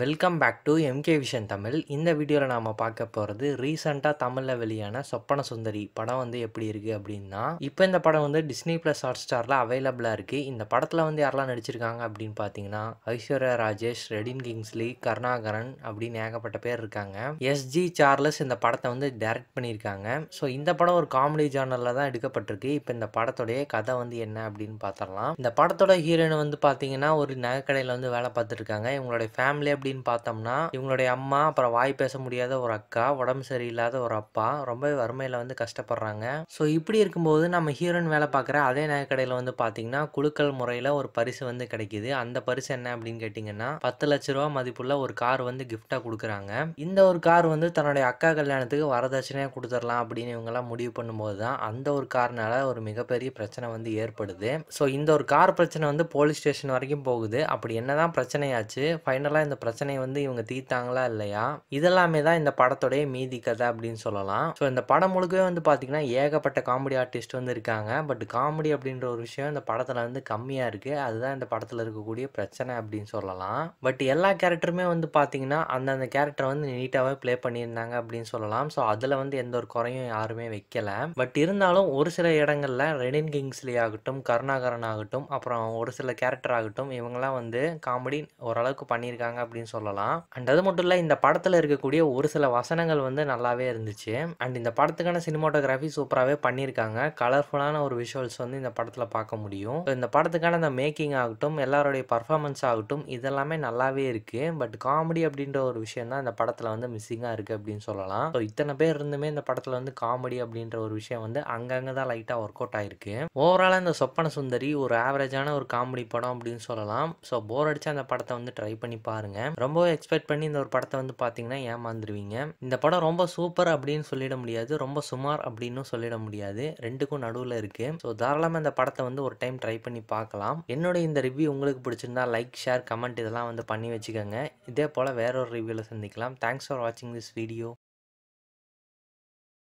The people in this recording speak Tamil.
welcome back to MK vision Tamil இந்த வீடியோவில் நாம் பார்க்க போகிறது ரீசெண்டாக தமிழில் வெளியான சொப்பன சுந்தரி படம் வந்து எப்படி இருக்குது அப்படின்னா இப்போ இந்த படம் வந்து டிஸ்னி ப்ளஸ் ஹாட் ஸ்டாரில் அவைலபிளாக இருக்குது இந்த படத்தில் வந்து யாரெல்லாம் நடிச்சிருக்காங்க அப்படின்னு பார்த்தீங்கன்னா ஐஸ்வர்யா ராஜேஷ் ரெடின் கிங்ஸ்லி கருணாகரன் அப்படின்னு ஏகப்பட்ட பேர் இருக்காங்க எஸ்ஜி சார்லஸ் இந்த படத்தை வந்து டைரக்ட் பண்ணியிருக்காங்க ஸோ இந்த படம் ஒரு காமெடி ஜானரில் தான் எடுக்கப்பட்டிருக்கு இப்போ இந்த படத்துடைய கதை வந்து என்ன அப்படின்னு பார்த்துடலாம் இந்த படத்தோட ஹீரோயின் வந்து பார்த்தீங்கன்னா ஒரு நகைக்கடையில் வந்து வேலை பார்த்துருக்காங்க இவங்களுடைய ஃபேமிலியை அப்படின்னு பார்த்தோம்னா இவங்களுடைய அம்மா அப்புறம் வாய் பேச முடியாத ஒரு அக்கா உடம்பு சரியில்லாத ஒரு அப்பா ரொம்ப வறுமையில் வந்து கஷ்டப்படுறாங்க ஸோ இப்படி இருக்கும்போது நம்ம ஹீரோயின் வேலை பார்க்குற அதே நகைக்கடையில் வந்து பார்த்தீங்கன்னா குழுக்கள் முறையில் ஒரு பரிசு வந்து கிடைக்கிது அந்த பரிசு என்ன அப்படின்னு கேட்டிங்கன்னா பத்து லட்ச ரூபா மதிப்புள்ள ஒரு கார் வந்து கிஃப்டாக கொடுக்குறாங்க இந்த ஒரு கார் வந்து தன்னுடைய அக்கா கல்யாணத்துக்கு வரதட்சணையாக கொடுத்துடலாம் அப்படின்னு இவங்கெல்லாம் முடிவு பண்ணும்போது தான் அந்த ஒரு கார்னால ஒரு மிகப்பெரிய பிரச்சனை வந்து ஏற்படுது ஸோ இந்த ஒரு கார் பிரச்சனை வந்து போலீஸ் ஸ்டேஷன் வரைக்கும் போகுது அப்படி என்னதான் பிரச்சனையாச்சு ஃபைனலாக இந்த பிரச்சனையை வந்து இவங்க தீர்த்தாங்களா இல்லையா இதெல்லாமே தான் இந்த படத்தோடைய மீதி கதை அப்படின்னு சொல்லலாம் ஸோ இந்த படம் முழுக்கவே வந்து பார்த்திங்கன்னா ஏகப்பட்ட காமெடி ஆர்டிஸ்ட் வந்து இருக்காங்க பட் காமெடி அப்படின்ற ஒரு விஷயம் இந்த படத்தில் வந்து கம்மியாக இருக்குது அதுதான் இந்த படத்தில் இருக்கக்கூடிய பிரச்சனை அப்படின்னு சொல்லலாம் பட் எல்லா கேரக்டருமே வந்து பார்த்திங்கன்னா அந்தந்த கேரக்டரை வந்து நீட்டாகவே ப்ளே பண்ணியிருந்தாங்க அப்படின்னு சொல்லலாம் ஸோ அதில் வந்து எந்த ஒரு குறையும் யாருமே வைக்கல பட் இருந்தாலும் ஒரு சில இடங்களில் ரெனின் கிங்ஸ்லி ஆகட்டும் கருணாகரன் ஆகட்டும் அப்புறம் ஒரு சில கேரக்டர் ஆகட்டும் இவங்கெல்லாம் வந்து காமெடி ஓரளவுக்கு பண்ணியிருக்காங்க அப்படின்னு அப்படின்னு சொல்லலாம் அண்ட் அது மட்டும் இல்லை இந்த படத்தில் இருக்கக்கூடிய ஒரு சில வசனங்கள் வந்து நல்லாவே இருந்துச்சு அண்ட் இந்த படத்துக்கான சினிமாட்டோகிராஃபி சூப்பராகவே பண்ணியிருக்காங்க கலர்ஃபுல்லான ஒரு விஷுவல்ஸ் வந்து இந்த படத்தில் பார்க்க முடியும் இந்த படத்துக்கான இந்த மேக்கிங் ஆகட்டும் எல்லாருடைய பர்ஃபார்மன்ஸ் ஆகட்டும் இதெல்லாமே நல்லாவே இருக்குது பட் காமெடி அப்படின்ற ஒரு விஷயம் தான் இந்த படத்தில் வந்து மிஸ்ஸிங்காக இருக்குது அப்படின்னு சொல்லலாம் ஸோ இத்தனை பேர் இருந்துமே இந்த படத்தில் வந்து காமெடி அப்படின்ற ஒரு விஷயம் வந்து அங்கங்கே தான் லைட்டாக ஒர்க் அவுட் ஆயிருக்கு ஓவராலாக இந்த சொப்பன சுந்தரி ஒரு ஆவரேஜான ஒரு காமெடி படம் அப்படின்னு சொல்லலாம் ஸோ போர் அடிச்சு அந்த படத்தை வந்து ட்ரை பண்ணி பாருங்கள் நினைக்கிறேன் ரொம்ப எக்ஸ்பெக்ட் பண்ணி இந்த ஒரு படத்தை வந்து பார்த்தீங்கன்னா ஏமாந்துருவீங்க இந்த படம் ரொம்ப சூப்பர் அப்படின்னு சொல்லிட முடியாது ரொம்ப சுமார் அப்படின்னு சொல்லிட முடியாது ரெண்டுக்கும் நடுவில் இருக்குது ஸோ தாராளமாக இந்த படத்தை வந்து ஒரு டைம் ட்ரை பண்ணி பார்க்கலாம் என்னுடைய இந்த ரிவ்யூ உங்களுக்கு பிடிச்சிருந்தா லைக் ஷேர் கமெண்ட் இதெல்லாம் வந்து பண்ணி வச்சுக்கோங்க இதே போல் வேற ஒரு ரிவ்யூவில் சந்திக்கலாம் தேங்க்ஸ் ஃபார் வாட்சிங் திஸ் வீடியோ